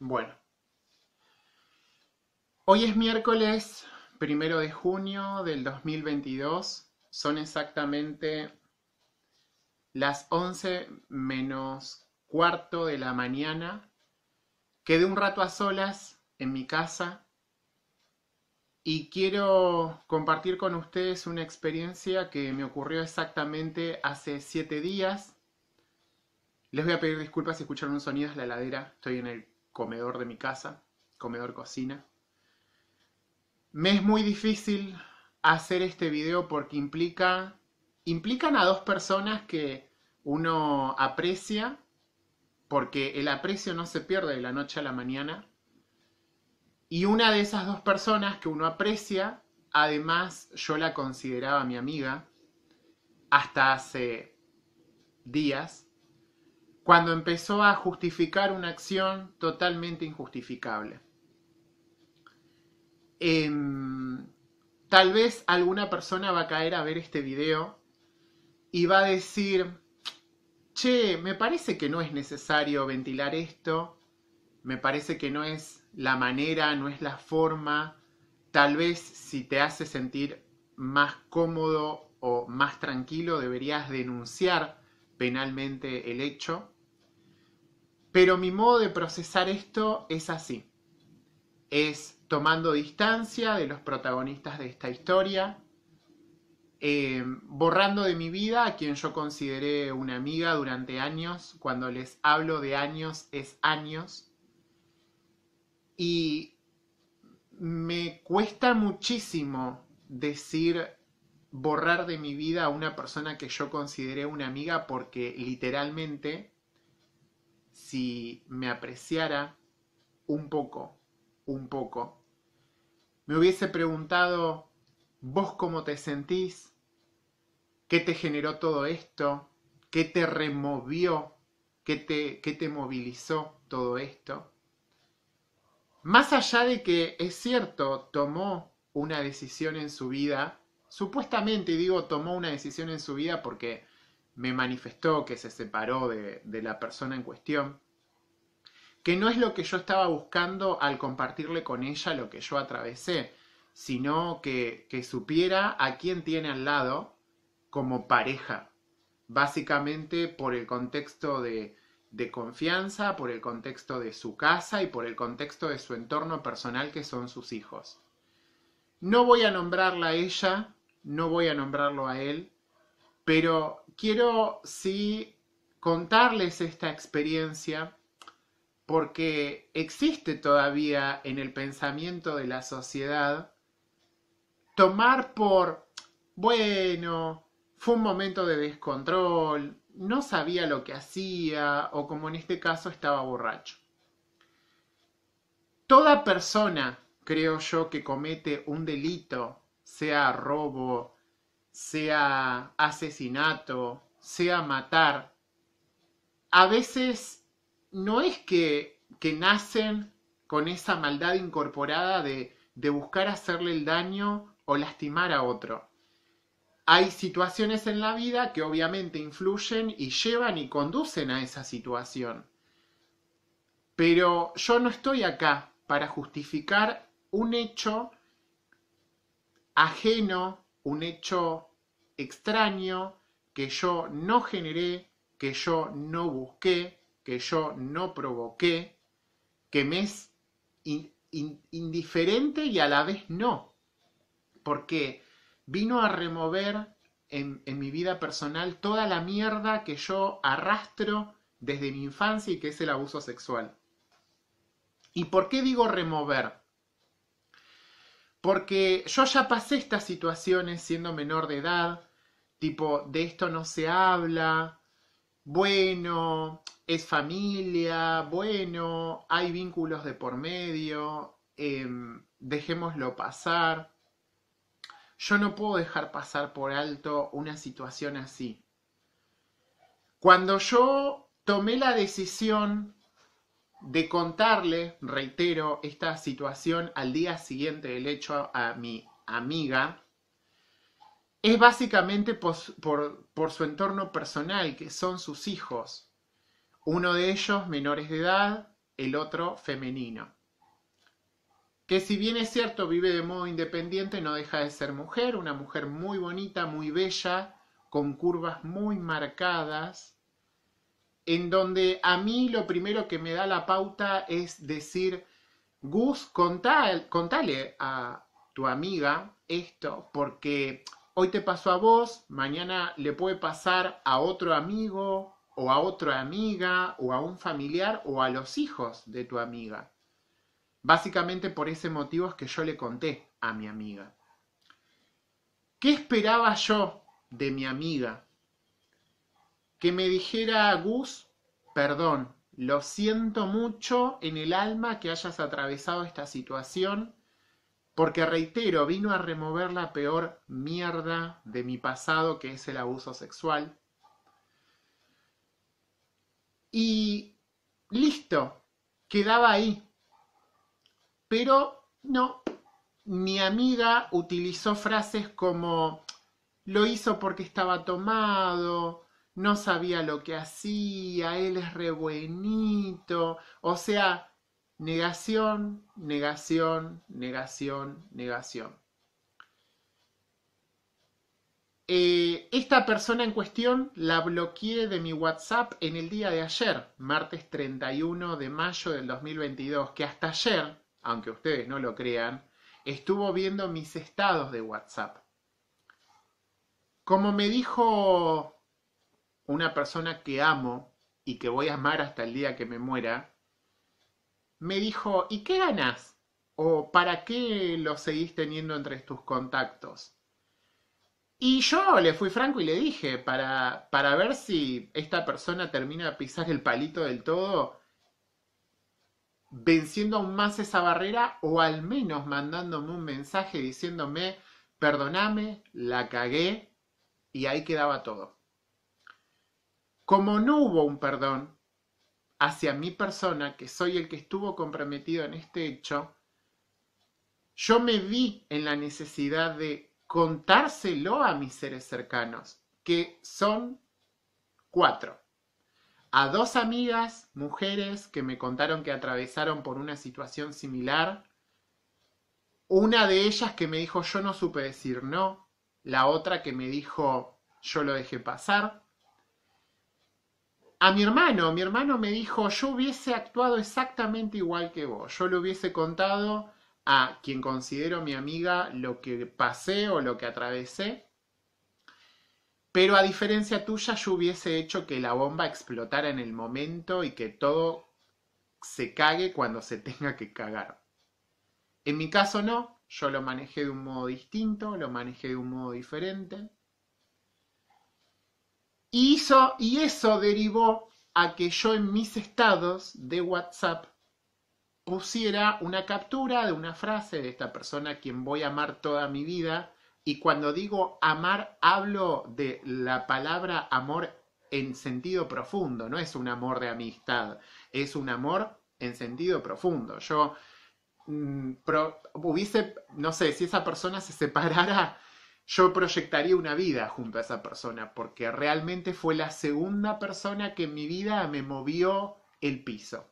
Bueno, hoy es miércoles primero de junio del 2022. Son exactamente las 11 menos cuarto de la mañana. Quedé un rato a solas en mi casa y quiero compartir con ustedes una experiencia que me ocurrió exactamente hace siete días. Les voy a pedir disculpas si escucharon un sonido, la ladera, estoy en el comedor de mi casa, comedor-cocina. Me es muy difícil hacer este video porque implica, implican a dos personas que uno aprecia, porque el aprecio no se pierde de la noche a la mañana. Y una de esas dos personas que uno aprecia, además yo la consideraba mi amiga hasta hace días cuando empezó a justificar una acción totalmente injustificable. Em, tal vez alguna persona va a caer a ver este video y va a decir, che, me parece que no es necesario ventilar esto, me parece que no es la manera, no es la forma, tal vez si te hace sentir más cómodo o más tranquilo deberías denunciar penalmente el hecho pero mi modo de procesar esto es así. Es tomando distancia de los protagonistas de esta historia, eh, borrando de mi vida a quien yo consideré una amiga durante años. Cuando les hablo de años es años. Y me cuesta muchísimo decir borrar de mi vida a una persona que yo consideré una amiga porque literalmente si me apreciara un poco, un poco, me hubiese preguntado, ¿vos cómo te sentís? ¿Qué te generó todo esto? ¿Qué te removió? ¿Qué te, qué te movilizó todo esto? Más allá de que es cierto, tomó una decisión en su vida, supuestamente digo tomó una decisión en su vida porque me manifestó que se separó de, la persona en cuestión, que no es lo que yo estaba buscando al compartirle con ella lo que yo atravesé, sino que, supiera a quién tiene al lado como pareja, básicamente por el contexto de, de confianza, por el contexto de su casa y por el contexto de su entorno personal que son sus hijos. No voy a nombrarla a ella, no voy a nombrarlo a él, pero quiero sí contarles esta experiencia porque existe todavía en el pensamiento de la sociedad tomar por, bueno, fue un momento de descontrol, no sabía lo que hacía o como en este caso estaba borracho. Toda persona, creo yo, que comete un delito, sea robo, sea asesinato, sea matar, a veces no es que, que nacen con esa maldad incorporada de, de buscar hacerle el daño o lastimar a otro. Hay situaciones en la vida que obviamente influyen y llevan y conducen a esa situación. Pero yo no estoy acá para justificar un hecho ajeno, un hecho extraño que yo no generé, que yo no busqué, que yo no provoqué, que me es indiferente y a la vez no, porque vino a remover en mi vida personal toda la mierda que yo arrastro desde mi infancia y que es el abuso sexual. ¿Y por qué digo remover? Porque yo ya pasé estas situaciones siendo menor de edad, tipo, de esto no se habla, bueno, es familia, bueno, hay vínculos de por medio, em, dejémoslo pasar. Yo no puedo dejar pasar por alto una situación así. Cuando yo tomé la decisión de contarle, reitero, esta situación al día siguiente del hecho a mi amiga, es básicamente por, por, su entorno personal, que son sus hijos, uno de ellos menores de edad, el otro femenino, que si bien es cierto vive de modo independiente, no deja de ser mujer, una mujer muy bonita, muy bella, con curvas muy marcadas, en donde a mí lo primero que me da la pauta es decir, Gus, contale, contale a tu amiga esto, porque hoy te pasó a vos, mañana le puede pasar a otro amigo o a otra amiga o a un familiar o a los hijos de tu amiga. Básicamente por ese motivo es que yo le conté a mi amiga. ¿Qué esperaba yo de mi amiga? Que me dijera, Gus, perdón, lo siento mucho en el alma que hayas atravesado esta situación porque reitero, vino a remover la peor mierda de mi pasado, que es el abuso sexual. Y listo, quedaba ahí. Pero no, mi amiga utilizó frases como lo hizo porque estaba tomado, no sabía lo que hacía, él es re buenito, o sea, Negación, negación, negación, negación. Eh, esta persona en cuestión la bloqueé de mi WhatsApp en el día de ayer, martes 31 de mayo del 2022, que hasta ayer, aunque ustedes no lo crean, estuvo viendo mis estados de WhatsApp. Como me dijo una persona que amo y que voy a amar hasta el día que me muera, me dijo, ¿y qué ganas? ¿O para qué lo seguís teniendo entre tus contactos? Y yo le fui franco y le dije, para, para ver si esta persona termina de pisar el palito del todo, venciendo aún más esa barrera o al menos mandándome un mensaje diciéndome, perdoname, la cagué y ahí quedaba todo. Como no hubo un perdón, hacia mi persona, que soy el que estuvo comprometido en este hecho, yo me vi en la necesidad de contárselo a mis seres cercanos, que son cuatro. A dos amigas, mujeres, que me contaron que atravesaron por una situación similar. Una de ellas que me dijo yo no supe decir no. La otra que me dijo yo lo dejé pasar a mi hermano. Mi hermano me dijo, yo hubiese actuado exactamente igual que vos. Yo le hubiese contado a quien considero mi amiga lo que pasé o lo que atravesé. Pero a diferencia tuya, yo hubiese hecho que la bomba explotara en el momento y que todo se cague cuando se tenga que cagar. En mi caso no, yo lo manejé de un modo distinto, lo manejé de un modo diferente y eso derivó a que yo en mis estados de WhatsApp pusiera una captura de una frase de esta persona a quien voy a amar toda mi vida. Y cuando digo amar, hablo de la palabra amor en sentido profundo, no es un amor de amistad, es un amor en sentido profundo. Yo mm, hubiese, no sé, si esa persona se separara yo proyectaría una vida junto a esa persona, porque realmente fue la segunda persona que en mi vida me movió el piso.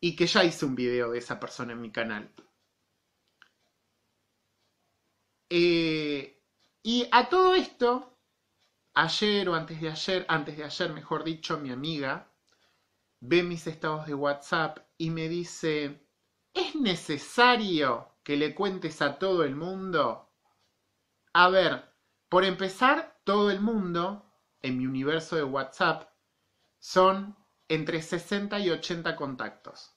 Y que ya hice un video de esa persona en mi canal. Eh, y a todo esto, ayer o antes de ayer, antes de ayer mejor dicho, mi amiga ve mis estados de WhatsApp y me dice, ¿es necesario que le cuentes a todo el mundo? A ver, por empezar, todo el mundo, en mi universo de WhatsApp, son entre 60 y 80 contactos.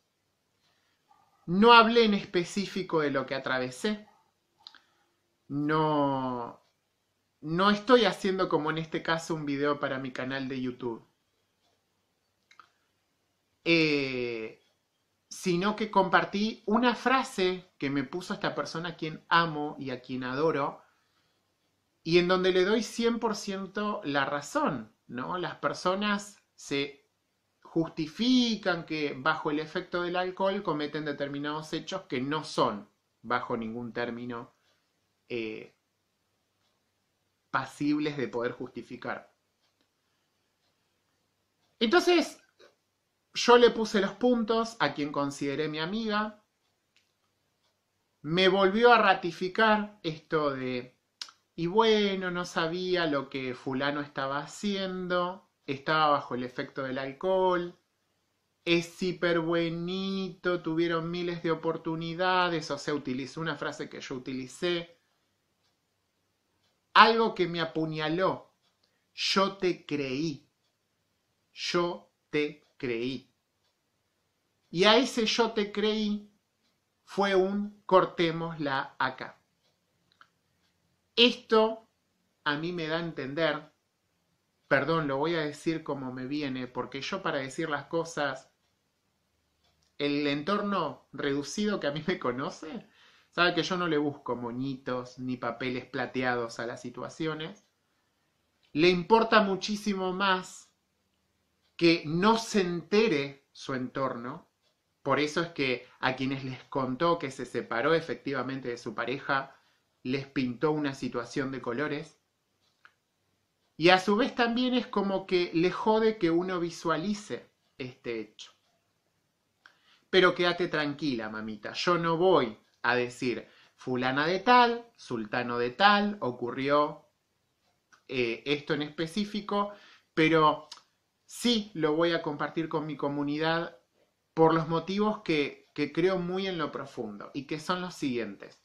No hablé en específico de lo que atravesé. No, no estoy haciendo como en este caso un video para mi canal de YouTube. Eh, sino que compartí una frase que me puso esta persona a quien amo y a quien adoro, y en donde le doy 100% la razón, ¿no? Las personas se justifican que bajo el efecto del alcohol cometen determinados hechos que no son bajo ningún término eh, pasibles de poder justificar. Entonces, yo le puse los puntos a quien consideré mi amiga. Me volvió a ratificar esto de, y bueno, no sabía lo que fulano estaba haciendo, estaba bajo el efecto del alcohol, es hiper buenito, tuvieron miles de oportunidades, o sea, utilizó una frase que yo utilicé. Algo que me apuñaló. Yo te creí. Yo te creí. Y a ese yo te creí fue un cortémosla acá. Esto a mí me da a entender, perdón, lo voy a decir como me viene, porque yo para decir las cosas, el entorno reducido que a mí me conoce, sabe que yo no le busco moñitos ni papeles plateados a las situaciones, le importa muchísimo más que no se entere su entorno. Por eso es que a quienes les contó que se separó efectivamente de su pareja, les pintó una situación de colores. Y a su vez también es como que le jode que uno visualice este hecho. Pero quédate tranquila, mamita, yo no voy a decir fulana de tal, sultano de tal, ocurrió eh, esto en específico, pero sí lo voy a compartir con mi comunidad por los motivos que, creo muy en lo profundo y que son los siguientes.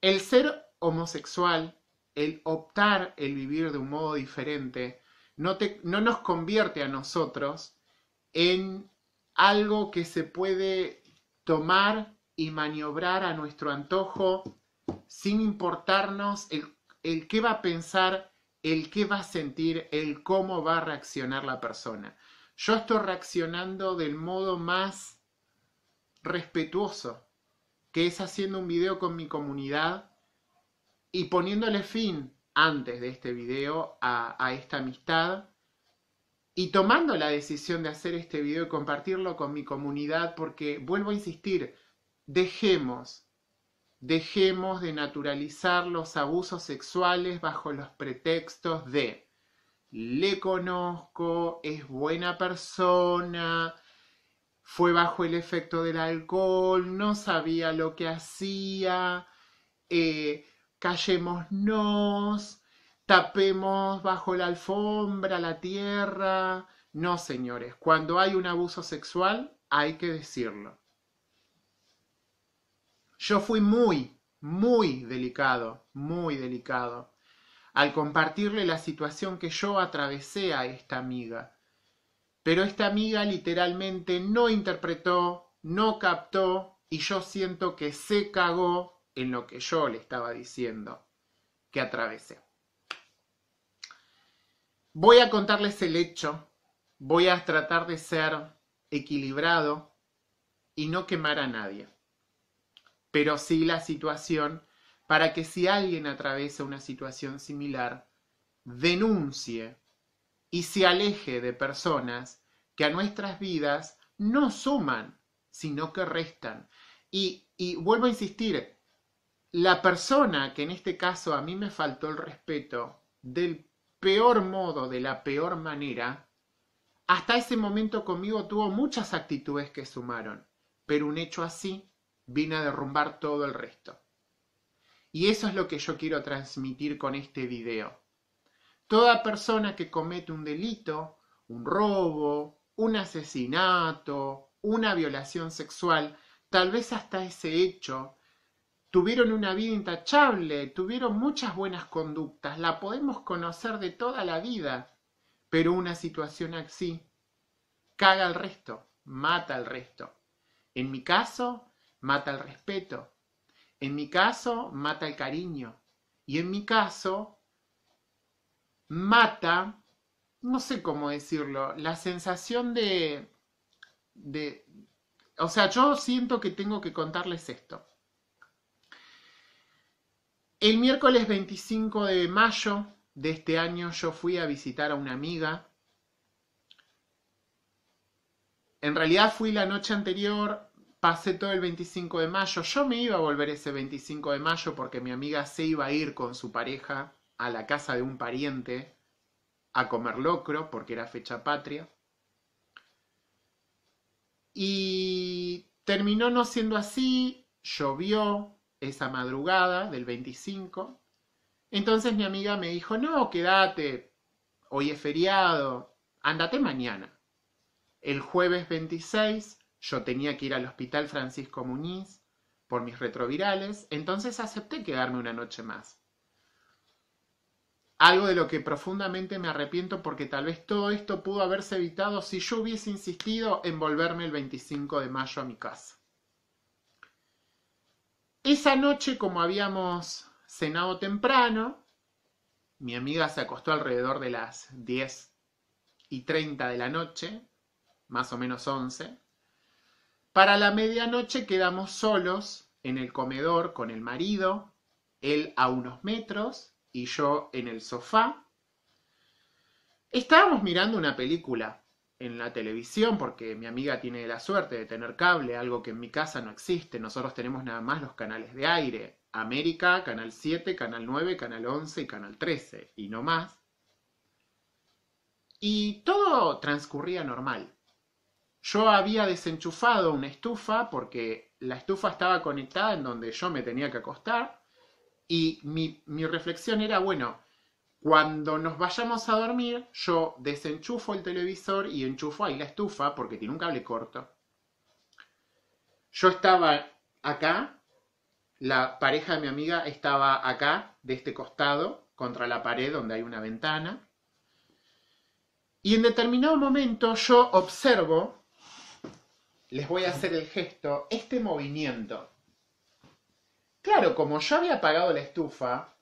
El ser homosexual, el optar, el vivir de un modo diferente, no, no nos convierte a nosotros en algo que se puede tomar y maniobrar a nuestro antojo sin importarnos el, el qué va a pensar el qué va a sentir, el cómo va a reaccionar la persona. Yo estoy reaccionando del modo más respetuoso, que es haciendo un video con mi comunidad y poniéndole fin antes de este video a, esta amistad y tomando la decisión de hacer este video y compartirlo con mi comunidad porque, vuelvo a insistir, dejemos dejemos de naturalizar los abusos sexuales bajo los pretextos de le conozco, es buena persona, fue bajo el efecto del alcohol, no sabía lo que hacía, eh, callémonos, tapemos bajo la alfombra la tierra. No, señores, cuando hay un abuso sexual hay que decirlo. Yo fui muy, muy delicado, muy delicado, al compartirle la situación que yo atravesé a esta amiga. Pero esta amiga literalmente no interpretó, no captó, y yo siento que se cagó en lo que yo le estaba diciendo que atravesé. Voy a contarles el hecho, voy a tratar de ser equilibrado y no quemar a nadie pero sí la situación para que si alguien atraviesa una situación similar, denuncie y se aleje de personas que a nuestras vidas no suman, sino que restan. Y, y vuelvo a insistir, la persona que en este caso a mí me faltó el respeto del peor modo, de la peor manera, hasta ese momento conmigo tuvo muchas actitudes que sumaron, pero un hecho así vino a derrumbar todo el resto. Y eso es lo que yo quiero transmitir con este video. Toda persona que comete un delito, un robo, un asesinato, una violación sexual, tal vez hasta ese hecho, tuvieron una vida intachable, tuvieron muchas buenas conductas, la podemos conocer de toda la vida, pero una situación así caga al resto, mata al resto. En mi caso, mata el respeto. En mi caso, mata el cariño. Y en mi caso, mata, no sé cómo decirlo, la sensación de, de... O sea, yo siento que tengo que contarles esto. El miércoles 25 de mayo de este año yo fui a visitar a una amiga. En realidad fui la noche anterior Pasé todo el 25 de mayo. Yo me iba a volver ese 25 de mayo porque mi amiga se iba a ir con su pareja a la casa de un pariente a comer locro porque era fecha patria. Y terminó no siendo así, llovió esa madrugada del 25. Entonces mi amiga me dijo, no, quédate, hoy es feriado, ándate mañana. El jueves 26 yo tenía que ir al hospital Francisco Muñiz por mis retrovirales, entonces acepté quedarme una noche más. Algo de lo que profundamente me arrepiento porque tal vez todo esto pudo haberse evitado si yo hubiese insistido en volverme el 25 de mayo a mi casa. Esa noche, como habíamos cenado temprano, mi amiga se acostó alrededor de las 10 y 30 de la noche, más o menos 11. Para la medianoche quedamos solos en el comedor con el marido, él a unos metros y yo en el sofá. Estábamos mirando una película en la televisión porque mi amiga tiene la suerte de tener cable, algo que en mi casa no existe. Nosotros tenemos nada más los canales de aire, América, Canal 7, Canal 9, Canal 11 y Canal 13, y no más. Y todo transcurría normal. Yo había desenchufado una estufa porque la estufa estaba conectada en donde yo me tenía que acostar y mi, reflexión era, bueno, cuando nos vayamos a dormir, yo desenchufo el televisor y enchufo ahí la estufa porque tiene un cable corto. Yo estaba acá, la pareja de mi amiga estaba acá, de este costado, contra la pared donde hay una ventana. Y en determinado momento yo observo les voy a hacer el gesto, este movimiento. Claro, como yo había apagado la estufa,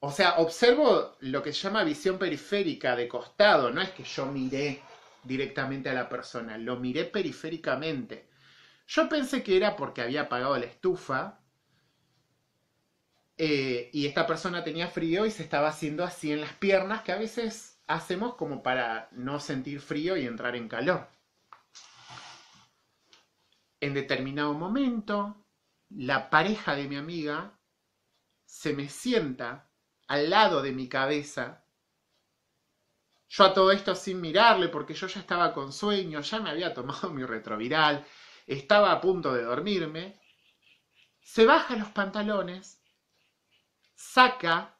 o sea, observo lo que se llama visión periférica de costado, no es que yo miré directamente a la persona, lo miré periféricamente. Yo pensé que era porque había apagado la estufa eh, y esta persona tenía frío y se estaba haciendo así en las piernas, que a veces hacemos como para no sentir frío y entrar en calor en determinado momento, la pareja de mi amiga se me sienta al lado de mi cabeza. Yo a todo esto sin mirarle porque yo ya estaba con sueño, ya me había tomado mi retroviral, estaba a punto de dormirme. Se baja los pantalones, saca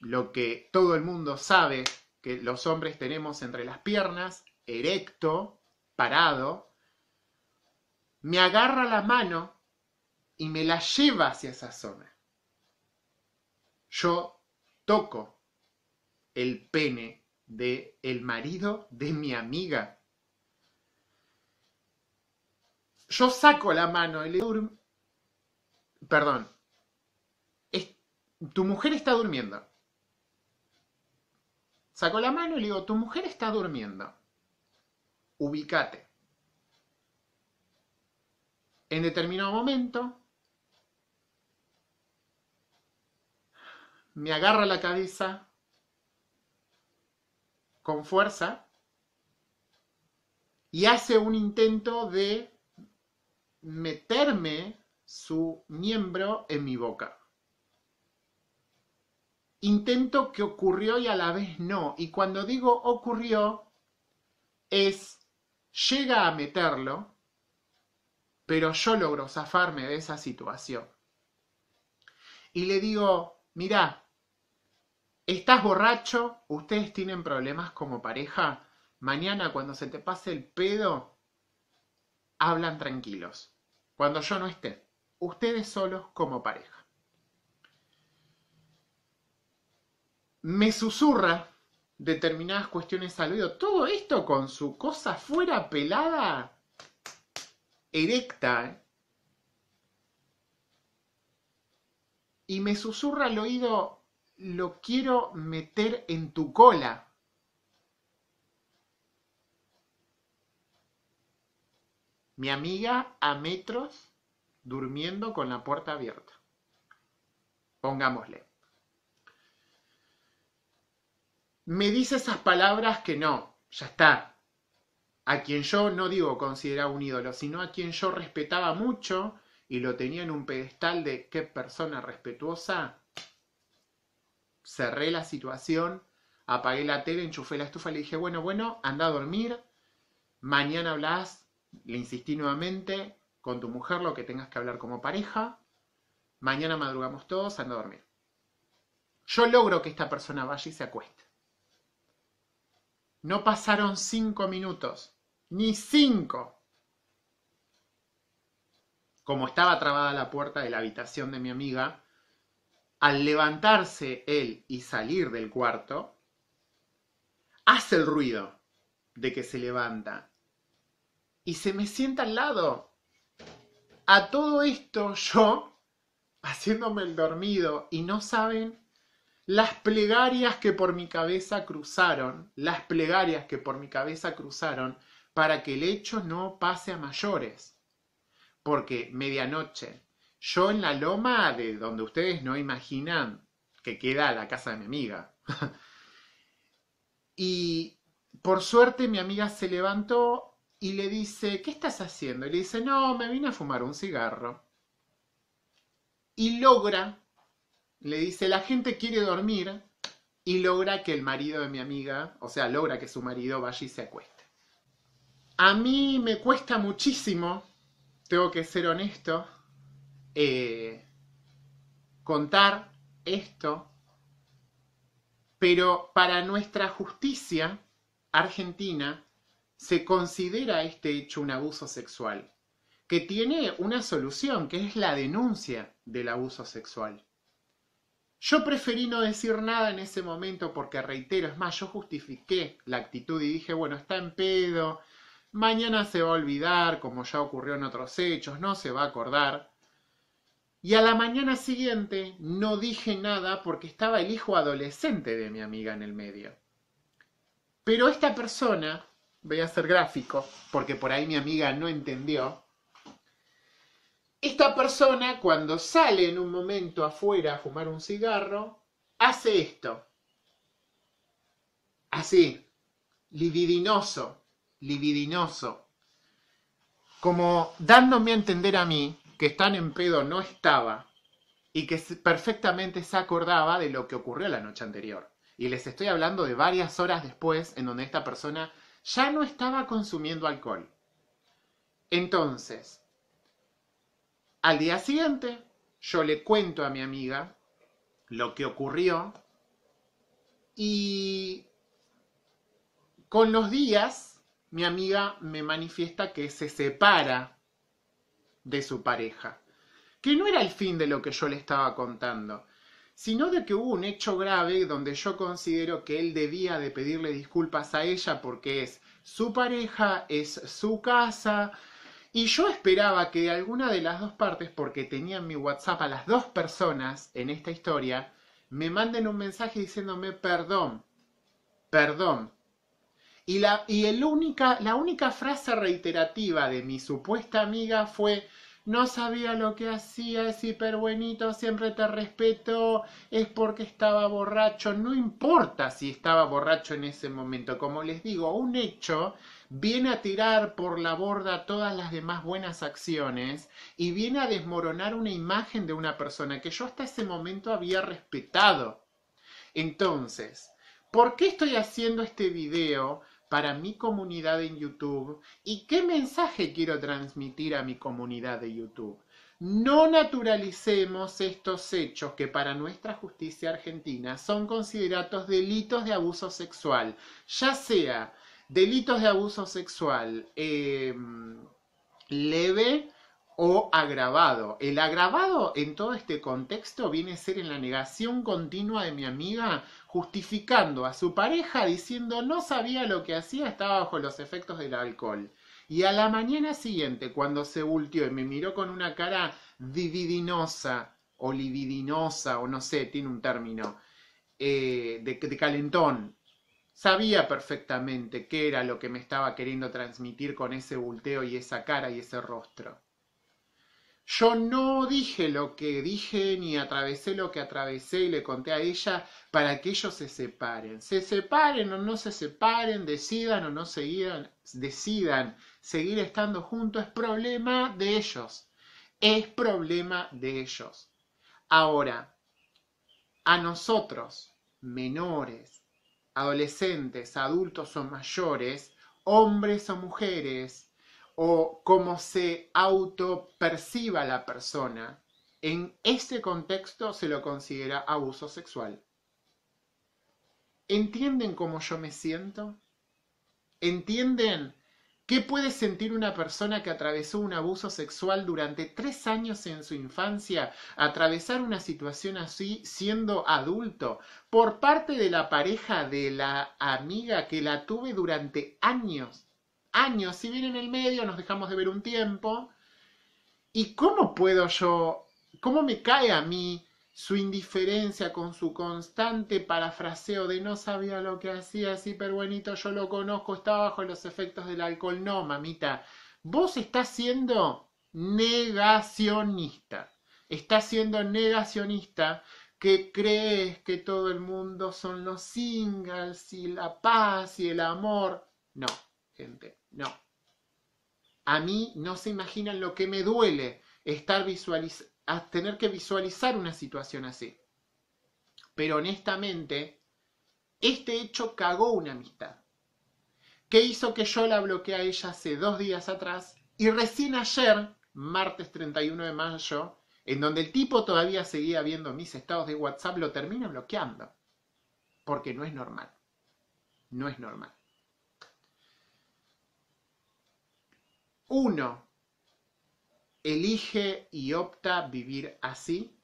lo que todo el mundo sabe que los hombres tenemos entre las piernas, erecto, parado, me agarra la mano y me la lleva hacia esa zona. Yo toco el pene de el marido de mi amiga. Yo saco la mano y le digo, perdón, tu mujer está durmiendo. Saco la mano y le digo, tu mujer está durmiendo. Ubícate en determinado momento me agarra la cabeza con fuerza y hace un intento de meterme su miembro en mi boca. Intento que ocurrió y a la vez no. Y cuando digo ocurrió, es llega a meterlo pero yo logro zafarme de esa situación. Y le digo, mirá, estás borracho, ustedes tienen problemas como pareja, mañana cuando se te pase el pedo, hablan tranquilos, cuando yo no esté, ustedes solos como pareja. Me susurra determinadas cuestiones al oído, todo esto con su cosa fuera pelada erecta y me susurra al oído, lo quiero meter en tu cola. Mi amiga a metros durmiendo con la puerta abierta. Pongámosle. Me dice esas palabras que no, ya está, a quien yo no digo consideraba un ídolo, sino a quien yo respetaba mucho y lo tenía en un pedestal de qué persona respetuosa, cerré la situación, apagué la tele, enchufé la estufa, le dije, bueno, bueno, anda a dormir, mañana hablas, le insistí nuevamente, con tu mujer lo que tengas que hablar como pareja, mañana madrugamos todos, anda a dormir. Yo logro que esta persona vaya y se acueste. No pasaron cinco minutos ni cinco. Como estaba trabada la puerta de la habitación de mi amiga, al levantarse él y salir del cuarto, hace el ruido de que se levanta y se me sienta al lado. A todo esto yo, haciéndome el dormido y no saben las plegarias que por mi cabeza cruzaron, las plegarias que por mi cabeza cruzaron para que el hecho no pase a mayores. Porque medianoche, yo en la loma de donde ustedes no imaginan que queda la casa de mi amiga. y por suerte mi amiga se levantó y le dice, ¿qué estás haciendo? Y le dice, no, me vine a fumar un cigarro. Y logra, le dice, la gente quiere dormir y logra que el marido de mi amiga, o sea, logra que su marido vaya y se acueste. A mí me cuesta muchísimo, tengo que ser honesto, eh, contar esto, pero para nuestra justicia argentina se considera este hecho un abuso sexual, que tiene una solución, que es la denuncia del abuso sexual. Yo preferí no decir nada en ese momento porque, reitero, es más, yo justifiqué la actitud y dije, bueno, está en pedo, mañana se va a olvidar, como ya ocurrió en otros hechos, no se va a acordar. Y a la mañana siguiente no dije nada porque estaba el hijo adolescente de mi amiga en el medio. Pero esta persona, voy a ser gráfico, porque por ahí mi amiga no entendió, esta persona cuando sale en un momento afuera a fumar un cigarro, hace esto. Así, libidinoso libidinoso, como dándome a entender a mí que están en pedo no estaba y que perfectamente se acordaba de lo que ocurrió la noche anterior. Y les estoy hablando de varias horas después en donde esta persona ya no estaba consumiendo alcohol. Entonces, al día siguiente, yo le cuento a mi amiga lo que ocurrió y con los días mi amiga me manifiesta que se separa de su pareja, que no era el fin de lo que yo le estaba contando, sino de que hubo un hecho grave donde yo considero que él debía de pedirle disculpas a ella porque es su pareja, es su casa, y yo esperaba que alguna de las dos partes, porque tenía en mi WhatsApp a las dos personas en esta historia, me manden un mensaje diciéndome perdón, perdón, y, la, única, única frase reiterativa de mi supuesta amiga fue, no sabía lo que hacía, es hiper buenito, siempre te respeto, es porque estaba borracho, no importa si estaba borracho en ese momento, como les digo, un hecho viene a tirar por la borda todas las demás buenas acciones y viene a desmoronar una imagen de una persona que yo hasta ese momento había respetado. Entonces, ¿por qué estoy haciendo este video? para mi comunidad en YouTube y qué mensaje quiero transmitir a mi comunidad de YouTube. No naturalicemos estos hechos que para nuestra justicia argentina son considerados delitos de abuso sexual, ya sea delitos de abuso sexual em, leve, o agravado. El agravado en todo este contexto viene a ser en la negación continua de mi amiga justificando a su pareja diciendo no sabía lo que hacía, estaba bajo los efectos del alcohol. Y a la mañana siguiente, cuando se volteó y me miró con una cara dividinosa o lividinosa o no sé, tiene un término, eh, de, de calentón, sabía perfectamente qué era lo que me estaba queriendo transmitir con ese volteo y esa cara y ese rostro. Yo no dije lo que dije, ni atravesé lo que atravesé y le conté a ella para que ellos se separen. Se separen o no se separen, decidan o no seguían, decidan seguir estando juntos, es problema de ellos. Es problema de ellos. Ahora, a nosotros, menores, adolescentes, adultos o mayores, hombres o mujeres, o cómo se autoperciba la persona, en este contexto se lo considera abuso sexual. ¿Entienden cómo yo me siento? ¿Entienden qué puede sentir una persona que atravesó un abuso sexual durante tres años en su infancia, atravesar una situación así siendo adulto por parte de la pareja de la amiga que la tuve durante años? años, si bien en el medio nos dejamos de ver un tiempo. ¿Y cómo puedo yo, cómo me cae a mí su indiferencia con su constante parafraseo de no sabía lo que hacía, sí, pero buenito, yo lo conozco, estaba bajo los efectos del alcohol? No, mamita, vos estás siendo negacionista. Estás siendo negacionista que crees que todo el mundo son los singles y la paz y el amor. No, gente. No. A mí no se imaginan lo que me duele estar tener que visualizar una situación así. Pero honestamente, este hecho cagó una amistad. ¿Qué hizo que yo la bloqueé a ella hace dos días atrás y recién ayer, martes 31 de mayo, en donde el tipo todavía seguía viendo mis estados de WhatsApp, lo termina bloqueando. Porque no es normal. No es normal. uno elige y opta vivir así,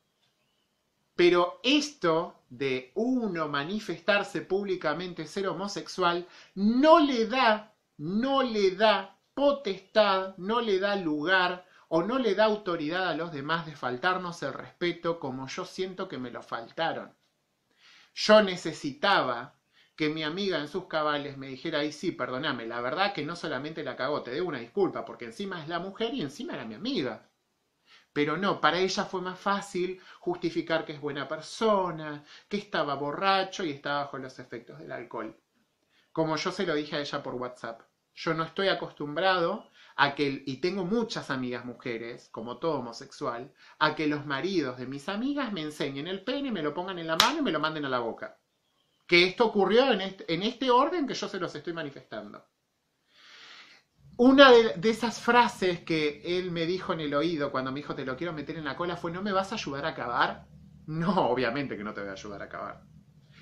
pero esto de uno manifestarse públicamente ser homosexual no le da, no le da potestad, no le da lugar o no le da autoridad a los demás de faltarnos el respeto como yo siento que me lo faltaron. Yo necesitaba que mi amiga en sus cabales me dijera, ay sí, perdóname, la verdad que no solamente la cagó, te debo una disculpa, porque encima es la mujer y encima era mi amiga. Pero no, para ella fue más fácil justificar que es buena persona, que estaba borracho y estaba bajo los efectos del alcohol. Como yo se lo dije a ella por WhatsApp, yo no estoy acostumbrado a que, y tengo muchas amigas mujeres, como todo homosexual, a que los maridos de mis amigas me enseñen el pene, me lo pongan en la mano y me lo manden a la boca que esto ocurrió en este, orden que yo se los estoy manifestando. Una de, esas frases que él me dijo en el oído cuando me dijo te lo quiero meter en la cola fue, ¿no me vas a ayudar a acabar? No, obviamente que no te voy a ayudar a acabar.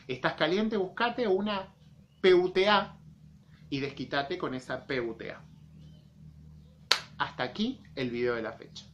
Estás caliente, buscate una PUTA y desquítate con esa PUTA. Hasta aquí el video de la fecha.